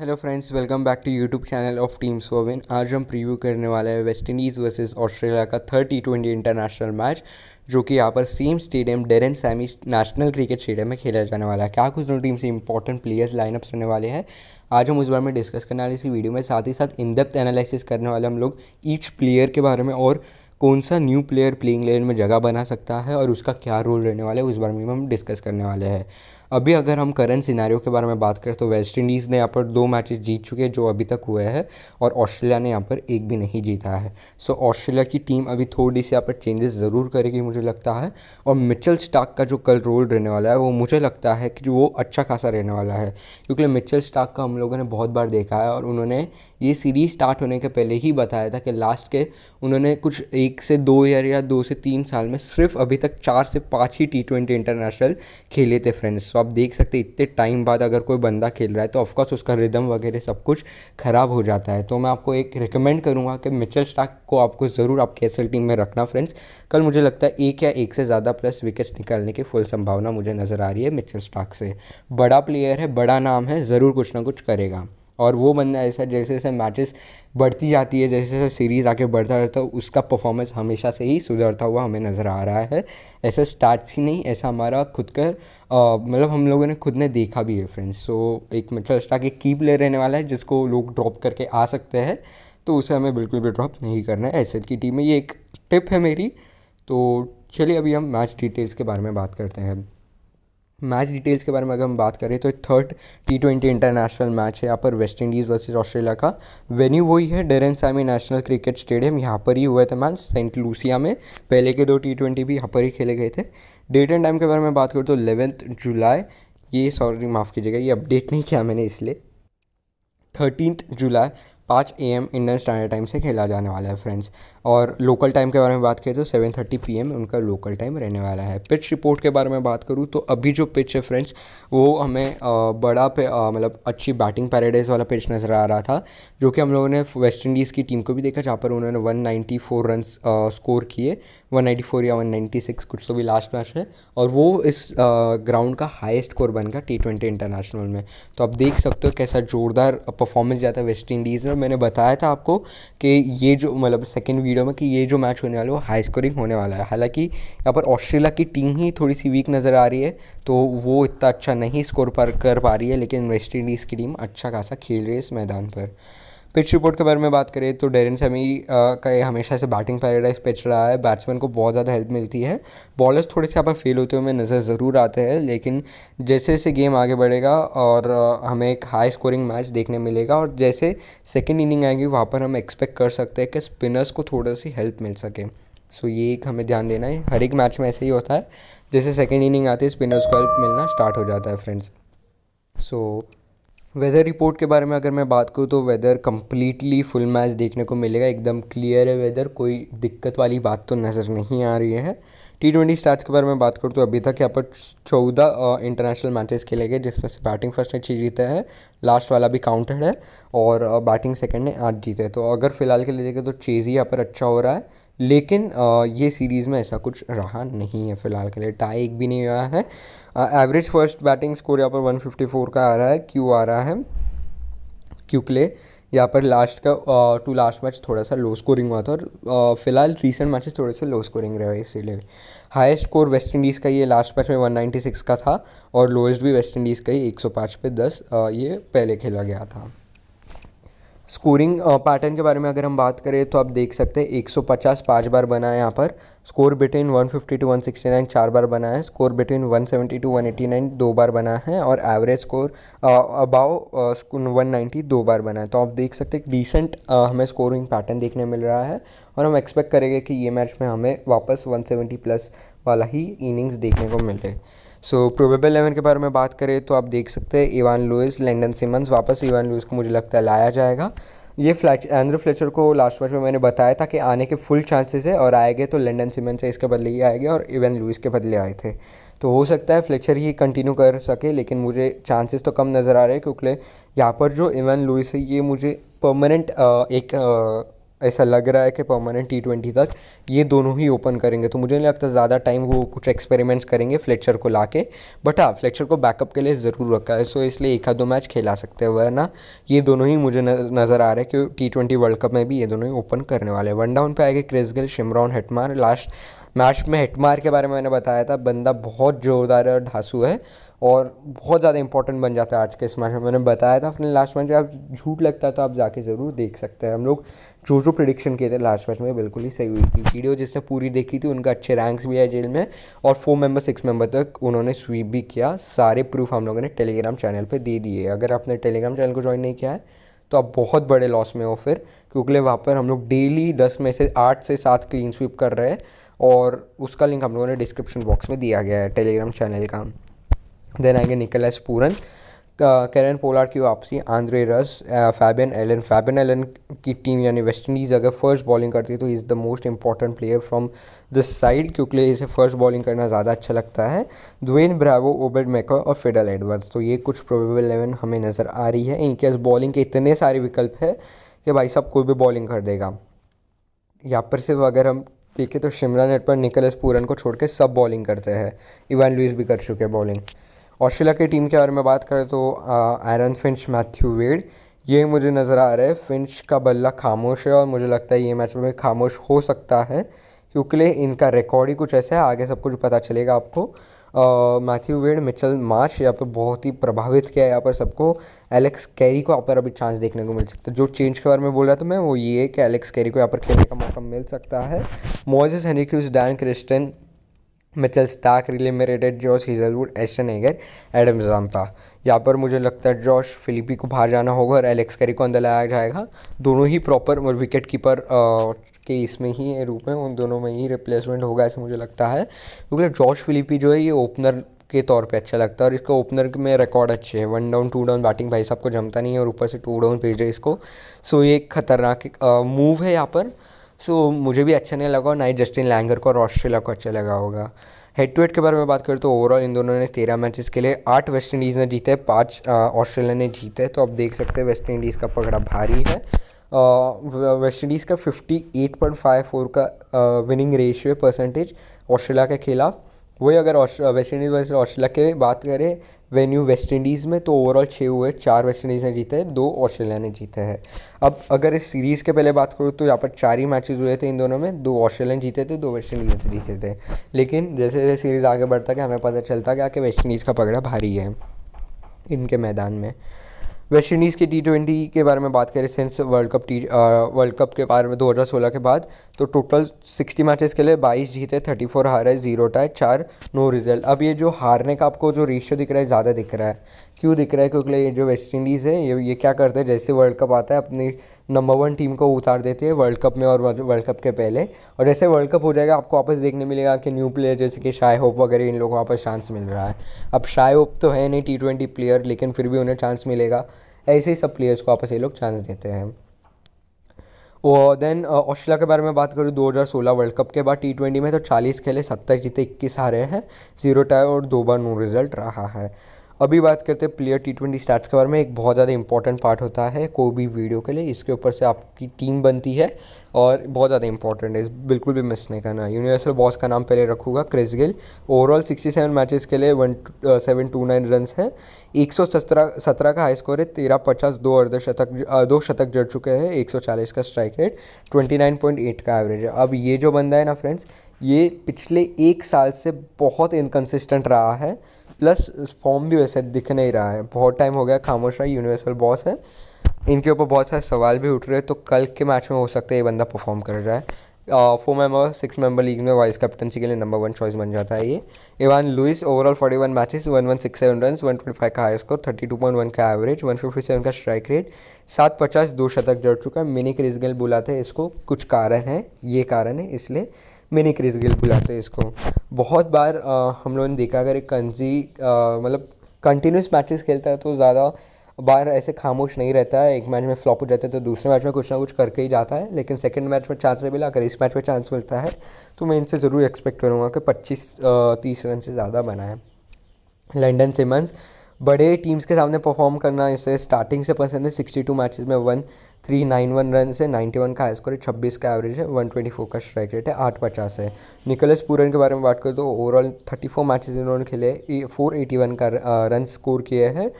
hello friends welcome back to YouTube channel of teams सोविन आज हम प्रीव्यू करने वाले हैं वेस्ट इंडीज़ वर्सेज ऑस्ट्रेलिया का third T twenty international match जो कि यहाँ पर same stadium Daren Sammy national cricket stadium में खेला जाने वाला है क्या कुछ दोनों टीम से इंपॉर्टेंट प्लेयर्स लाइनअप्स रहने वाले हैं आज हम उस बारे में डिस्कस करने वाले इसी वीडियो में साथ ही साथ इन डेप्थ एनालिसिस करने वाले हम लोग ईच प्लेयर के बारे में और कौन सा न्यू प्लेयर प्लेइंग लेन में जगह बना सकता है और उसका क्या रोल रहने वाला है उस बारे में हम डिस्कस करने वाले हैं अभी अगर हम करंट सिनारियों के बारे में बात करें तो वेस्ट इंडीज़ ने यहाँ पर दो मैचेस जीत चुके हैं जो अभी तक हुए हैं और ऑस्ट्रेलिया ने यहाँ पर एक भी नहीं जीता है सो ऑस्ट्रेलिया की टीम अभी थोड़ी सी यहाँ पर चेंजेस ज़रूर करेगी मुझे लगता है और मिचल स्टाक का जो कल रोल रहने वाला है वो मुझे लगता है कि वो अच्छा खासा रहने वाला है क्योंकि मिचल स्टाक का हम लोगों ने बहुत बार देखा है और उन्होंने ये सीरीज स्टार्ट होने के पहले ही बताया था कि लास्ट के उन्होंने कुछ एक से दो ईयर या दो से तीन साल में सिर्फ अभी तक चार से पाँच ही टी ट्वेंटी इंटरनेशनल खेले थे फ्रेंड्स आप देख सकते इतने टाइम बाद अगर कोई बंदा खेल रहा है तो ऑफकोर्स उसका रिदम वगैरह सब कुछ ख़राब हो जाता है तो मैं आपको एक रिकमेंड करूँगा कि मिचल स्टाक को आपको ज़रूर आपके एस टीम में रखना फ्रेंड्स कल मुझे लगता है एक या एक से ज़्यादा प्लस विकेट्स निकालने की फुल संभावना मुझे नज़र आ रही है मिचल स्टाक से बड़ा प्लेयर है बड़ा नाम है ज़रूर कुछ ना कुछ करेगा और वो बंदा ऐसा जैसे जैसे मैचेस बढ़ती जाती है जैसे जैसे सीरीज़ आगे बढ़ता रहता है उसका परफॉर्मेंस हमेशा से ही सुधरता हुआ हमें नज़र आ रहा है ऐसा स्टार्ट ही नहीं ऐसा हमारा खुद का मतलब हम लोगों ने खुद ने देखा भी है फ्रेंड्स तो एक मिटल स्टार्ट एक की प्लेयर रहने वाला है जिसको लोग ड्रॉप करके आ सकते हैं तो उसे हमें बिल्कुल भी ड्रॉप नहीं करना है एस की टीम में ये एक टिप है मेरी तो चलिए अभी हम मैच डिटेल्स के बारे में बात करते हैं मैच डिटेल्स के बारे में अगर हम बात करें तो third T twenty international match है यहाँ पर वेस्ट इंडीज़ वर्सेज ऑस्ट्रेलिया का वेन्यू वही है Daren Sammy national cricket stadium यहाँ पर ही हुआ था मैच सेंट लूसिया में पहले के दो टी ट्वेंटी भी यहाँ पर ही खेले गए थे डेट एंड टाइम के बारे में बात करूँ तो इलेवेंथ जुलाई ये सॉरी माफ़ कीजिएगा ये अपडेट नहीं किया मैंने इसलिए थर्टीनथ जुलाई पाँच A M Indian standard time से खेला जाने वाला है फ्रेंड्स और लोकल टाइम के बारे में बात करें तो सेवन थर्टी पी एम उनका लोकल टाइम रहने वाला है पिच रिपोर्ट के बारे में बात करूँ तो अभी जो पिच है फ्रेंड्स वो हमें बड़ा पे मतलब अच्छी बैटिंग पैराडाइज वाला पिच नज़र आ रहा था जो कि हम लोगों ने वेस्ट इंडीज़ की टीम को भी देखा जहाँ पर उन्होंने one ninety four run score किए वन नाइन्टी फोर या वन नाइन्टी सिक्स कुछ तो भी लास्ट मैच है और वो इस ग्राउंड का हाइस्ट स्कोर बन गया टी ट्वेंटी इंटरनेशनल में तो आप देख सकते हो कैसा जोरदार परफॉर्मेंस जाता है वेस्ट इंडीज़ में मैंने बताया था आपको कि ये जो मतलब सेकेंड वीडियो में कि ये जो मैच होने वाला है हाई स्कोरिंग होने वाला है हालांकि यहाँ पर ऑस्ट्रेलिया की टीम ही थोड़ी सी वीक नज़र आ रही है तो वो इतना अच्छा नहीं स्कोर पर कर पा रही है लेकिन वेस्ट इंडीज़ की टीम अच्छा खासा खेल रही है इस मैदान पर पिच रिपोर्ट के बारे में बात करें तो डेरिन सेमी का हमेशा से बैटिंग पैराडाइज पिच रहा है बैट्समैन को बहुत ज़्यादा हेल्प मिलती है बॉलर्स थोड़े से यहाँ पर फेल होते हुए नज़र ज़रूर आते हैं लेकिन जैसे जैसे गेम आगे बढ़ेगा और हमें एक हाई स्कोरिंग मैच देखने मिलेगा और जैसे सेकेंड इनिंग आएगी वहाँ पर हम एक्सपेक्ट कर सकते हैं कि स्पिनर्स को थोड़ा सी हेल्प मिल सके सो ये एक हमें ध्यान देना है हर एक मैच में ऐसे ही होता है जैसे सेकेंड इनिंग आती है स्पिनर्स को हेल्प मिलना स्टार्ट हो जाता है friends so so, weather report के बारे में अगर मैं बात करूँ तो वेदर कम्प्लीटली फुल मैच देखने को मिलेगा एकदम क्लियर है वेदर कोई दिक्कत वाली बात तो नज़र नहीं आ रही है टी ट्वेंटी स्टार्ट के बारे में बात करूँ तो अभी तक यहाँ पर चौदह इंटरनेशनल मैचेस खेले गए जिसमें से बैटिंग फर्स्ट ने छः जीते हैं लास्ट वाला भी काउंटेड है और बैटिंग सेकंड ने आठ जीते हैं तो अगर फिलहाल के लिए देखें तो चेज़ ही यहाँ पर अच्छा हो रहा है लेकिन ये सीरीज़ में ऐसा कुछ रहा नहीं है फ़िलहाल के लिए टाई एक भी नहीं हुआ है एवरेज फर्स्ट बैटिंग स्कोर यहाँ पर 154 का आ रहा है क्यू आ रहा है क्यू के लिए यहाँ पर लास्ट का टू लास्ट मैच थोड़ा सा लो स्कोरिंग हुआ था और फिलहाल रिसेंट मैचेस थोड़े से लो स्कोरिंग रहे इसीलिए हाईएस्ट स्कोर वेस्ट इंडीज़ का ये लास्ट मैच में 196 का था और लोएस्ट भी वेस्ट इंडीज़ का ही 105 पे 10 ये पहले खेला गया था स्कोरिंग पैटर्न के बारे में अगर हम बात करें तो आप देख सकते हैं 150 पाँच बार बना है यहाँ पर स्कोर बिटवीन 150 टू 169 चार बार बना है स्कोर बिटवीन 170 टू 189 दो बार बना है और average score above one ninety दो बार बना है तो आप देख सकते हैं डिसेंट हमें स्कोरिंग पैटर्न देखने मिल रहा है और हम एक्सपेक्ट करेंगे कि ये मैच में हमें वापस वन प्लस वाला ही इनिंग्स देखने को मिल रहे सो प्रोबेबल एलेवन के बारे में बात करें तो आप देख सकते हैं इवान लुइस लैंडन सिमंस वापस इवान लुइस को मुझे लगता है लाया जाएगा ये फ्लैच एंड्रू फ्लेचर को लास्ट मैच में मैंने बताया था कि आने के फुल चांसेस है और आएंगे तो लंडन सीमेंट से इसके बदले ही आएंगे और इवन लुइस के बदले आए थे तो हो सकता है फ्लेचर ही कंटिन्यू कर सके लेकिन मुझे चांसेस तो कम नज़र आ रहे हैं क्योंकि यहाँ पर जो इवन लुइस है ये मुझे परमानेंट एक आ, ऐसा लग रहा है कि परमानेंट टी ट्वेंटी तक ये दोनों ही ओपन करेंगे तो मुझे नहीं लगता ज़्यादा टाइम वो कुछ एक्सपेरिमेंट्स करेंगे फ्लेक्चर को ला के बट हाँ फ्लेक्चर को बैकअप के लिए ज़रूर रखा है सो इसलिए एक आधो मैच खेला सकते हैं वरना ये दोनों ही मुझे नज़र आ रहा है कि टी ट्वेंटी वर्ल्ड कप में भी ये दोनों ही ओपन करने वाले हैं वन डाउन पर आएगा Chris Gayle Shimron Hetmyer last match में हेटमार के बारे में मैंने बताया था बंदा बहुत जोरदार और ढांसू है और बहुत ज़्यादा इंपॉर्टेंट बन जाता है आज के इस मैच में मैंने बताया था अपने लास्ट मैच में आप झूठ लगता है तो आप जाके ज़रूर देख सकते हैं हम लोग जो जो प्रिडिक्शन किए थे लास्ट मैच में बिल्कुल ही सही हुई थी वीडियो जिसने पूरी देखी थी उनका अच्छे रैंक्स भी है जेल में और फोर मेंबर सिक्स मेंबर तक उन्होंने स्वीप भी किया सारे प्रूफ हम लोगों ने टेलीग्राम चैनल पर दे दिए अगर आपने टेलीग्राम चैनल को ज्वाइन नहीं किया है तो आप बहुत बड़े लॉस में हो फिर क्योंकि वहाँ पर हम लोग डेली दस में से आठ से सात क्लीन स्वीप कर रहे हैं और उसका लिंक हम लोगों ने डिस्क्रिप्शन बॉक्स में दिया गया है टेलीग्राम चैनल का देन आएंगे निकल एस पूरन करन पोलार्ड की वापसी Andre Russell Fabian Allen Fabian Allen की टीम यानी वेस्ट इंडीज़ अगर फर्स्ट बॉलिंग करती है तो is the most important player from this side क्योंकि इसे फर्स्ट बॉलिंग करना ज़्यादा अच्छा लगता है द्वेन ब्रावो ओबेड मेको और फेडल एडवर्स तो ये कुछ प्रोबेबल इलेवन हमें नज़र आ रही है इनके बॉलिंग के इतने सारे विकल्प है कि भाई साहब कोई भी बॉलिंग कर देगा यहाँ पर सिर्फ अगर हम देखें तो शिमला नेट पर निकलस पूरन को छोड़ के सब बॉलिंग करते हैं इवान लुइस भी कर चुके हैं बॉलिंग ऑस्ट्रेलिया की टीम के बारे में बात करें तो आयरन फिंच मैथ्यू वेड ये मुझे नज़र आ रहा है फिंच का बल्ला खामोश है और मुझे लगता है ये मैच में खामोश हो सकता है क्योंकि इनका रिकॉर्ड ही कुछ ऐसा है आगे सब कुछ पता चलेगा आपको मैथ्यू वेड मिचल मार्च यहाँ पर बहुत ही प्रभावित किया है यहाँ पर सबको एलेक्स कैरी को यहाँ पर अभी चांस देखने को मिल सकता है जो चेंज के बारे में बोल रहा था मैं वो ये है कि एलेक्स कैरी को यहाँ पर खेलने का मौका मिल सकता है Moises Henriques Dan Christian Mitchell Starc Riley में Josh Hazlewood Ashton Agar Adam Zampa यहाँ पर मुझे लगता है जॉश फिलिपी को बाहर जाना होगा और एलेक्स करी को अंदर लाया जाएगा दोनों ही प्रॉपर और विकेट कीपर के इसमें ही रूप में उन दोनों में ही रिप्लेसमेंट होगा ऐसा मुझे लगता है क्योंकि जॉश फिलिपी जो है ये ओपनर के तौर पे अच्छा लगता है और इसका ओपनर में रिकॉर्ड अच्छे हैं one down two down batting भाई साहब को जमता नहीं है और ऊपर से टू डाउन भेज रहे इसको सो ये एक खतरनाक मूव है यहाँ पर सो मुझे भी अच्छा नहीं लगा नाइट जस्टिन लैंगर को और ऑस्ट्रेलिया को अच्छा लगा होगा हेड टू हेड के बारे में बात करें तो ओवरऑल इन दोनों ने तेरह मैचेस के लिए आठ वेस्ट इंडीज़ ने जीते पाँच ऑस्ट्रेलिया ने जीते तो आप देख सकते हैं वेस्ट इंडीज़ का पकड़ा भारी है वेस्ट इंडीज़ का fifty eight point five four का विनिंग रेशियो परसेंटेज ऑस्ट्रेलिया के खिलाफ वही अगर वेस्ट इंडीज़ वर्सेज ऑस्ट्रेलिया के बात करें वेन्यू वेस्ट इंडीज़ में तो ओवरऑल छः हुए चार वेस्ट इंडीज़ ने जीते हैं दो ऑस्ट्रेलिया ने जीते हैं अब अगर इस सीरीज़ के पहले बात करूँ तो यहाँ पर चार ही मैचेज हुए थे इन दोनों में दो ऑस्ट्रेलिया ने जीते थे दो वेस्ट इंडीज़ ने जीते थे लेकिन जैसे जैसे सीरीज़ आगे बढ़ता कि हमें पता चलता क्या कि वेस्ट इंडीज़ का पगड़ा भारी है इनके मैदान में वेस्ट इंडीज़ के टी ट्वेंटी के बारे में बात करें since World Cup T World Cup के बारे में 2016 के बाद तो टोटल 60 मैचेस के लिए 22 जीते 34 हारे जीरो टाए चार नो रिजल्ट अब ये जो हारने का आपको जो रेशियो दिख रहा है ज़्यादा दिख रहा है क्यों दिख रहा है क्योंकि ये जो वेस्ट इंडीज़ है ये ये क्या करते हैं जैसे वर्ल्ड कप आता है अपनी नंबर वन टीम को उतार देते हैं वर्ल्ड कप में और वर्ल्ड कप के पहले और जैसे वर्ल्ड कप हो जाएगा आपको वापस देखने मिलेगा कि न्यू प्लेयर जैसे कि शाय होप वगैरह इन लोगों को वापस चांस मिल रहा है अब शाय होप तो है नहीं टी ट्वेंटी प्लेयर लेकिन फिर भी उन्हें चांस मिलेगा ऐसे ही सब प्लेयर्स को वापस ये लोग चांस देते हैं और देन ऑस्ट्रेलिया के बारे में बात करूँ 2016 वर्ल्ड कप के बाद टी ट्वेंटी में तो 40 खेले सत्ताईस जीते 21 हारे हैं जीरो टाई और दो बार नो रिजल्ट रहा है अभी बात करते हैं प्लेयर टी ट्वेंटी स्टार्ट के बारे में एक बहुत ज़्यादा इंपॉर्टेंट पार्ट होता है कोई भी वीडियो के लिए इसके ऊपर से आपकी टीम बनती है और बहुत ज़्यादा इंपॉर्टेंट है बिल्कुल भी मिस नहीं करना यूनिवर्सल बॉस का नाम पहले रखूंगा क्रिस गिल ओवरऑल 67 मैचेस के लिए one seven two nine run है एक सौ सत्रह सत्रह का हाई स्कोर है तेरह पचास दो अर्धशतक uh, दो शतक जड़ चुके हैं एक सौ चालीस का strike rate twenty nine point eight का एवरेज है अब ये जो बंदा है ना फ्रेंड्स ये पिछले एक साल से बहुत इनकन्सिस्टेंट रहा है प्लस फॉर्म भी वैसे दिख नहीं रहा है बहुत टाइम हो गया खामोश रहा यूनिवर्सल बॉस है इनके ऊपर बहुत सारे सवाल भी उठ रहे हैं तो कल के मैच में हो सकता है ये बंदा परफॉर्म कर रहा है four member six member league में वाइस कैप्टनसी के लिए नंबर वन चॉइस बन जाता है ये Evan Lewis overall forty one matches one one six seven run one twenty five का high score thirty two point one का एवरेज वन फिफ्टी सेवन का स्ट्राइक रेट सात पचास दो शतक जड़ चुका है मिनी गेल बुलाते हैं इसको कुछ कारण है ये कारण है इसलिए मिनी क्रिस गिल बुलाते हैं इसको बहुत बार आ, हम लोगों ने देखा अगर एक कंजी मतलब कंटिन्यूस मैचेस खेलता है तो ज़्यादा बार ऐसे खामोश नहीं रहता है एक मैच में फ्लॉप हो जाता है तो दूसरे मैच में कुछ ना कुछ करके ही जाता है लेकिन सेकंड मैच में चांस नहीं मिला अगर इस मैच में चांस मिलता है तो मैं इनसे ज़रूर एक्सपेक्ट करूँगा कि पच्चीस तीस रन से ज़्यादा बनाए लंडन सिमंस बड़े टीम्स के सामने परफॉर्म करना इसे स्टार्टिंग से पसंद है सिक्सटी टू मैचेज में one three nine one run से नाइन्टी वन का हाई स्कोर है छब्बीस का एवरेज है वन ट्वेंटी फोर का स्ट्राइक रेट है आठ पचास है निकोलस पूरन के बारे में बात करें तो ओवरऑल थर्टी फोर मैचेज इन्होंने खेले फोर एटी वन का रन स्कोर किए हैं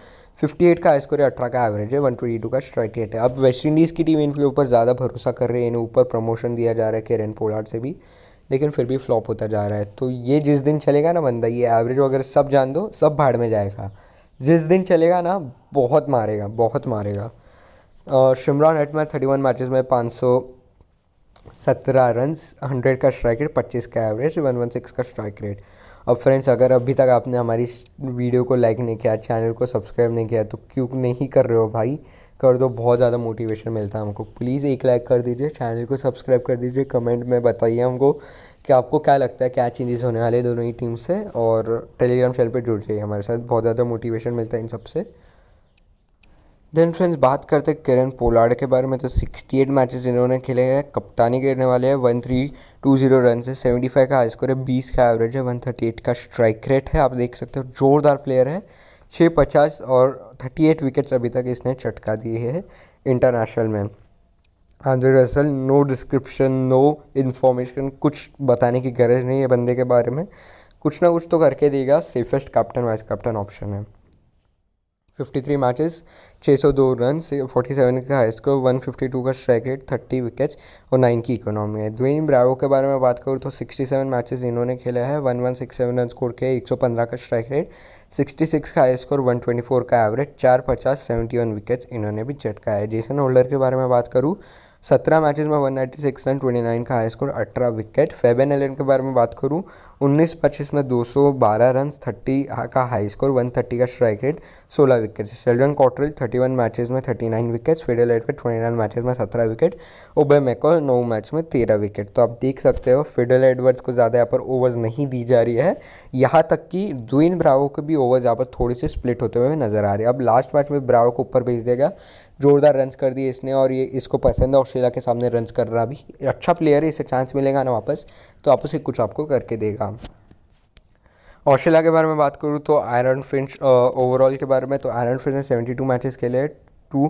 फिफ्टी एट का हाई स्कोर है अठारह का एवरेज है वन ट्वेंटी टू का स्ट्राइक रेट है अब वेस्ट इंडीज़ की टीम इनके ऊपर ज़्यादा भरोसा कर रही है इन्हें ऊपर प्रमोशन दिया जा रहा है केरन पोलार्ड से भी लेकिन फिर भी फ्लॉप होता जा रहा है तो ये जिस दिन चलेगा ना बंदा ये एवरेज वगैरह सब जान दो सब भाड़ में जाएगा जिस दिन चलेगा ना बहुत मारेगा बहुत मारेगा और नेट में थर्टी वन मैचेज में पाँच सौ सत्रह रन हंड्रेड का स्ट्राइक रेट पच्चीस का एवरेज वन वन सिक्स का स्ट्राइक रेट अब फ्रेंड्स अगर अभी तक आपने हमारी वीडियो को लाइक नहीं किया चैनल को सब्सक्राइब नहीं किया तो क्यों नहीं कर रहे हो भाई कर दो बहुत ज़्यादा मोटिवेशन मिलता है हमको प्लीज़ एक लाइक कर दीजिए चैनल को सब्सक्राइब कर दीजिए कमेंट में बताइए हमको कि आपको क्या लगता है क्या चेंजेस होने वाले दोनों ही टीम से और टेलीग्राम चैनल पे जुड़ जाइए हमारे साथ बहुत ज़्यादा मोटिवेशन मिलता है इन सब से देन फ्रेंड्स बात करते हैं किरण पोलार्ड के बारे में तो 68 मैचेस इन्होंने खेले हैं कप्तानी करने वाले हैं one three two zero run से फाइव का हाई स्कोर है बीस का एवरेज है वन थर्टी एट का स्ट्राइक रेट है आप देख सकते हो जोरदार प्लेयर है छः पचास और थर्टी एट विकेट्स अभी तक इसने चटका दिए है इंटरनेशनल में हाँ जी दरअसल नो डिस्क्रिप्शन नो इन्फॉर्मेशन कुछ बताने की गरज नहीं है बंदे के बारे में कुछ ना कुछ तो करके देगा safest captain vice captain option है फिफ्टी थ्री मैचेस छः सौ दो रन फोर्टी सेवन का high score one fifty two का स्ट्राइक रेट थर्टी विकेट्स और नाइन की इकोनॉमी है द्वेन ब्रावो के बारे में बात करूँ तो सिक्सटी सेवन मैचेस इन्होंने खेला है one one six seven run score किया एक सौ पंद्रह का स्ट्राइक रेट सिक्सटी सिक्स का high score one twenty four का एवरेज चार पचास सेवेंटी वन विकेट्स इन्होंने भी झटका है जेसन होल्डर के बारे में बात करूँ सत्रह मैचेस में one ninety six run twenty nine का हाई स्कोर अठारह विकेट फेबेन एलन के बारे में बात करूँ उन्नीस पच्चीस में दो सौ बारह रन थर्टी का हाई स्कोर वन थर्टी का स्ट्राइक रेट सोलह wicket Sheldon Cottrell thirty one matches में thirty nine wickets Fidel eight twenty nine matches में सत्रह विकेट ओबे मेको नौ मैच में तेरह विकेट तो आप देख सकते हो फेडल एडवर्ड्स को ज़्यादा यहाँ पर ओवर्स नहीं दी जा रही है यहाँ तक कि दुइन ब्रावो के भी ओवर्स यहाँ पर थोड़ी सी स्प्लिट होते हुए नजर आ रहे हैं अब लास्ट मैच में ब्रावो को ऊपर भेज देगा जोरदार रन कर दिए इसने और ये इसको पसंद है और ऑस्ट्रेलिया के सामने रन कर रहा अभी अच्छा प्लेयर है इसे चांस मिलेगा ना वापस तो आप उसे कुछ आपको करके देगा ऑस्ट्रेलिया के बारे में बात करूँ तो आयरन फिंच ओवरऑल के बारे में तो आयरन फिंच ने सेवेंटी टू मैचेस खेले two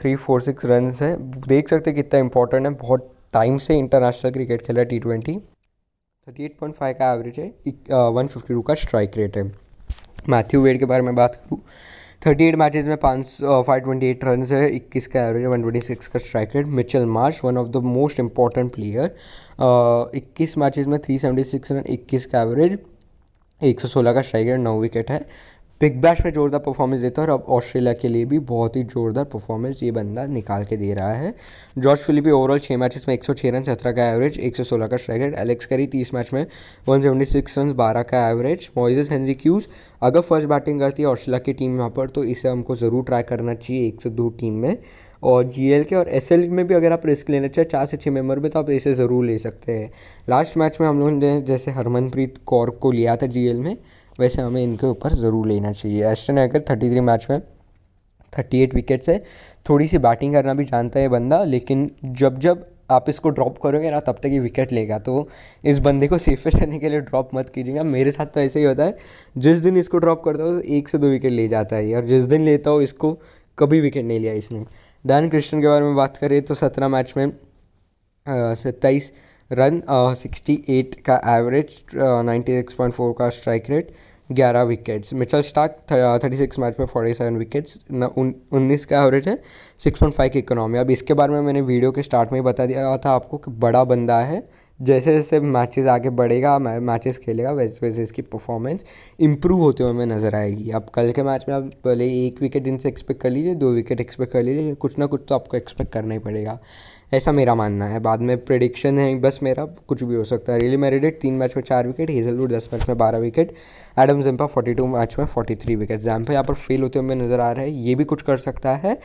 three four six run है देख सकते कितना इंपॉर्टेंट है बहुत टाइम से इंटरनेशनल क्रिकेट खेला है T twenty thirty eight point five का एवरेज है वन फिफ्टी टू का स्ट्राइक रेट है मैथ्यू वेड के बारे में बात करूँ थर्टी एट मैचेज़ में पाँच फाइव ट्वेंटी एट रन है इक्कीस का एवरेज वन ट्वेंटी सिक्स का strike rate Mitchell Marsh one of the most important player इक्कीस मैचेज़ में थ्री सेवेंटी सिक्स रन इक्कीस का एवरेज एक सौ सोलह का स्ट्राइक रेट नौ विकेट है बिग बैश में जोरदार परफॉर्मेंस देता है और अब ऑस्ट्रेलिया के लिए भी बहुत ही जोरदार परफॉर्मेंस ये बंदा निकाल के दे रहा है जॉर्ज फिलिपी ओवरऑल छः मैचेस में एक सौ छः रन सत्रह का एवरेज एक सौ सोलह का स्ट्राइक रेट एलेक्स करी तीस मैच में वन सेवेंटी सिक्स रन बारह का एवरेज मोइजेस हेनरी क्यूज अगर फर्स्ट बैटिंग करती है ऑस्ट्रेलिया की टीम यहाँ पर तो इसे हमको ज़रूर ट्राई करना चाहिए एक से दो टीम में और जी के और एस में भी अगर आप रिस्क लेना चाहिए चार से छः मेंबर में तो आप इसे ज़रूर ले सकते हैं लास्ट मैच में हम लोगों ने जैसे हरमनप्रीत कौर को लिया था जी में वैसे हमें इनके ऊपर ज़रूर लेना चाहिए Ashton Agar thirty three match में थर्टी एट विकेट्स है थोड़ी सी बैटिंग करना भी जानता है बंदा लेकिन जब जब आप इसको ड्रॉप करोगे ना तब तक ये विकेट लेगा तो इस बंदे को सेफे रहने के लिए ड्रॉप मत कीजिएगा मेरे साथ तो ऐसे ही होता है जिस दिन इसको ड्रॉप करता हो तो एक से दो विकेट ले जाता है और जिस दिन लेता हो इसको कभी विकेट नहीं लिया इसने डैन क्रिश्चन के बारे में बात करें तो सत्रह मैच में सत्ताईस uh, रन सिक्सटी एट का average ninety six point four का स्ट्राइक रेट ग्यारह wickets Mitchell Starc thirty six match में फोर्टी सेवन विकेट्स उन्नीस का एवरेज है सिक्स पॉइंट फाइव की इकोनॉमी अब इसके बारे में मैंने वीडियो के स्टार्ट में ही बता दिया था आपको कि बड़ा बंदा है जैसे जैसे मैचेस आगे बढ़ेगा मैचेस खेलेगा वैसे वैसे इसकी परफॉर्मेंस इंप्रूव होते हुए हमें नज़र आएगी अब कल के मैच में आप भले एक विकेट इनसे एक्सपेक्ट कर लीजिए दो विकेट एक्सपेक्ट कर लीजिए कुछ ना कुछ तो आपको एक्सपेक्ट करना ही पड़ेगा ऐसा मेरा मानना है बाद में प्रडिक्शन है बस मेरा कुछ भी हो सकता है रियली मेरिडेड तीन मैच में चार विकेट हेजलवुड दस मैच में बारह wicket Adam Zampa forty two match में फोर्टी थ्री विकेट जैम्पा यहाँ पर फेल होते हुए नज़र आ रहा है ये भी कुछ कर सकता है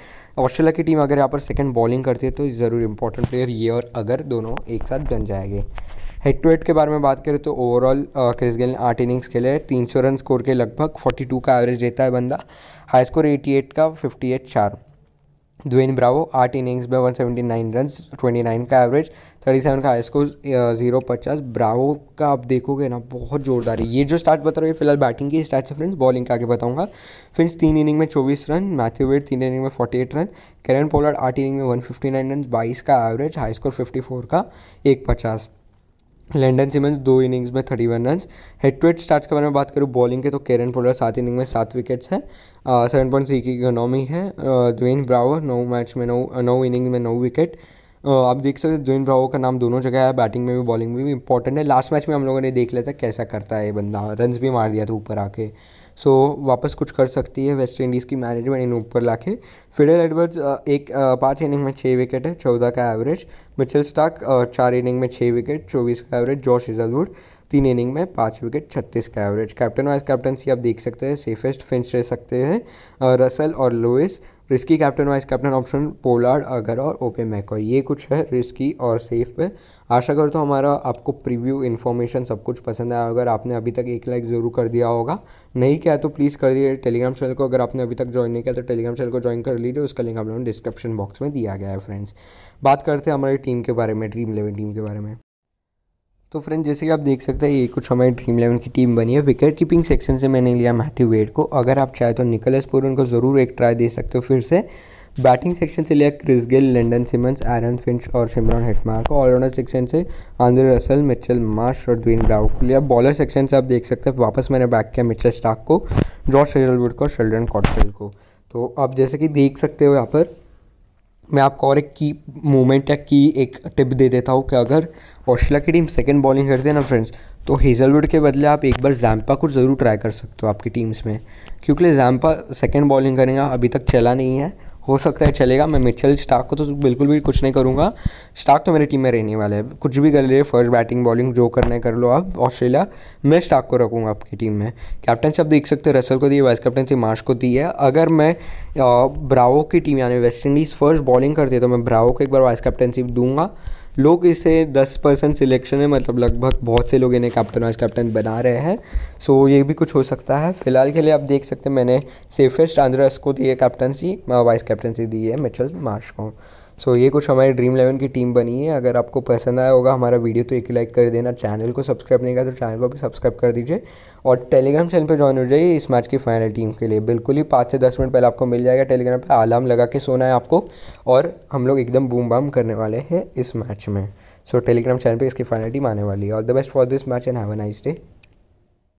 ऑस्ट्रेलिया की टीम अगर यहाँ पर सेकेंड बॉलिंग करती है तो ज़रूर इंपॉर्टेंट प्लेयर ये और अगर दोनों एक साथ बन जाएंगे हेड टू हेड के बारे में बात करें तो ओवरऑल क्रिस गेल ने आठ इनिंग्स खेले तीन सौ रन स्कोर के लगभग फोर्टी टू का एवरेज देता है बंदा हाई स्कोर एटी एट का फिफ्टी एट चार ड्वेन ब्रावो आठ इनिंग्स में 179 रन नाइन का एवरेज 37 का हाई स्कोर जीरो पचास ब्रावो का आप देखोगे ना बहुत जोरदार है ये जो स्टार्ट बता रहा है फिलहाल बैटिंग की स्टार्ट से फ्रेंड्स बॉलिंग का आगे बताऊंगा फ्रेंड्स तीन इनिंग में 24 रन मैथ्यू वेड तीन इनिंग में 48 रन करन पोलर आठ इनिंग में नाइन रन बाईस का एवरेज हाई स्कोर फोर का एक पचास लैंडन सिमंस दो इनिंग्स में thirty one run head to head start के बारे में बात करूँ बॉलिंग के तो केरन पोलर सात इनिंग में सात विकेट्स हैं सेवन पॉइंट थ्री की इकोनॉमी है द्वेन ब्रावो नौ मैच में नौ नौ इनिंग में नौ विकेट आप देख सकते हैं द्वेन ब्रावो का नाम दोनों जगह है बैटिंग में भी बॉलिंग में भी इंपॉर्टेंट है लास्ट मैच में हम लोगों ने देख लिया था कैसा करता है ये बंदा रन्स भी मार दिया था ऊपर आके सो वापस कुछ कर सकती है वेस्ट इंडीज़ की मैनेजमेंट इन ऊपर ला के फिडल एडवर्ड्स एक पाँच इनिंग में छः विकेट है चौदह का एवरेज मिचल स्टाक चार इनिंग में छः विकेट चौबीस का एवरेज जॉर्ज हिजलवुड तीन इनिंग में पाँच विकेट छत्तीस का एवरेज कैप्टन वाइस कैप्टनसी आप देख सकते हैं सेफेस्ट फिंच रह सकते हैं रसल और Lewis risky captain vice captain option Pollard अगर और ओपे मैको ये कुछ है रिस्की और सेफ पे आशा करता हूँ हमारा आपको प्रीव्यू इन्फॉर्मेशन सब कुछ पसंद आया अगर आपने अभी तक एक लाइक ज़रूर कर दिया होगा नहीं किया तो प्लीज़ कर दिए टेलीग्राम चैनल को अगर आपने अभी तक ज्वाइन नहीं किया तो टेलीग्राम चैनल को ज्वाइन कर लीजिए उसका लिंक आप लोगों ने डिस्क्रिप्शन बॉक्स में दिया गया है फ्रेंड्स बात करते हैं हमारी टीम के बारे में ड्रीम इलेवन टीम के बारे में तो फ्रेंड जैसे कि आप देख सकते हैं ये कुछ हमारी ड्रीम इलेवन की टीम बनी है विकेट कीपिंग सेक्शन से मैंने लिया मैथ्यू वेड को अगर आप चाहे तो निकलस पूरन को ज़रूर एक ट्राई दे सकते हो फिर से बैटिंग सेक्शन से लिया Chris Gayle Lendl Simmons Aaron Finch और सिमरन हेटमार को ऑलराउंडर सेक्शन से आंद्रे रसल मिचल मार्श और ड्वीन ब्राउ को लिया बॉलर सेक्शन से आप देख सकते हैं वापस मैंने बैक किया मिचल स्टाक को जॉर्ज हेजलवुड को शेल्डन कॉटसेल को तो आप जैसे कि देख सकते हो यहाँ पर मैं आपको और एक की मूवमेंट या की एक टिप दे देता हूँ कि अगर ऑस्ट्रेलिया की टीम सेकेंड बॉलिंग करती है ना फ्रेंड्स तो हेजलवुड के बदले आप एक बार जैम्पा को ज़रूर ट्राई कर सकते हो आपकी टीम्स में क्योंकि जैम्पा सेकेंड बॉलिंग करेगा अभी तक चला नहीं है हो सकता है चलेगा मैं मिचेल स्टाक को तो बिल्कुल भी कुछ नहीं करूँगा स्टाक तो मेरी टीम में रहने वाला है कुछ भी कर ले फर्स्ट बैटिंग बॉलिंग जो करना है कर लो आप ऑस्ट्रेलिया मैं स्टाक को रखूँगा आपकी टीम में कैप्टन आप देख सकते हो रसल को दी है वाइस से मार्श को दी है अगर मैं ब्रावो की टीम यानी वेस्ट इंडीज़ फर्स्ट बॉलिंग करती है तो मैं ब्रावो को एक बार वाइस कैप्टनशिप दूंगा लोग इसे 10 परसेंट सिलेक्शन है मतलब लगभग बहुत से लोग इन्हें कैप्टन वाइस कैप्टन बना रहे हैं सो ये भी कुछ हो सकता है फिलहाल के लिए आप देख सकते हैं मैंने सेफेस्ट आंध्रस को दी है कैप्टनसी वाइस कैप्टनसी दी है मिचल मार्श को सो so, ये कुछ हमारी ड्रीम इलेवन की टीम बनी है अगर आपको पसंद आया होगा हमारा वीडियो तो एक लाइक कर देना चैनल को सब्सक्राइब नहीं किया तो चैनल को भी सब्सक्राइब कर दीजिए और टेलीग्राम चैनल पर ज्वाइन हो जाइए इस मैच की फाइनल टीम के लिए बिल्कुल ही पाँच से दस मिनट पहले आपको मिल जाएगा टेलीग्राम पर अलार्म लगा के सोना है आपको और हम लोग एकदम बूम बाम करने वाले हैं इस मैच में सो टेलीग्राम चैनल पर इसकी फाइनल टीम आने वाली है all the best for this match and have a nice day